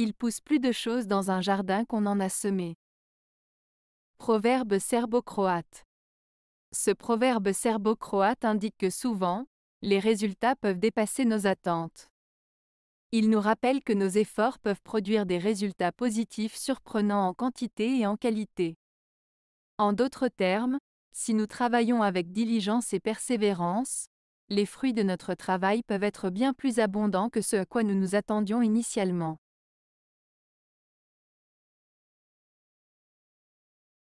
Il pousse plus de choses dans un jardin qu'on en a semé. Proverbe serbo-croate. Ce proverbe serbo-croate indique que souvent, les résultats peuvent dépasser nos attentes. Il nous rappelle que nos efforts peuvent produire des résultats positifs surprenants en quantité et en qualité. En d'autres termes, si nous travaillons avec diligence et persévérance, les fruits de notre travail peuvent être bien plus abondants que ce à quoi nous nous attendions initialement.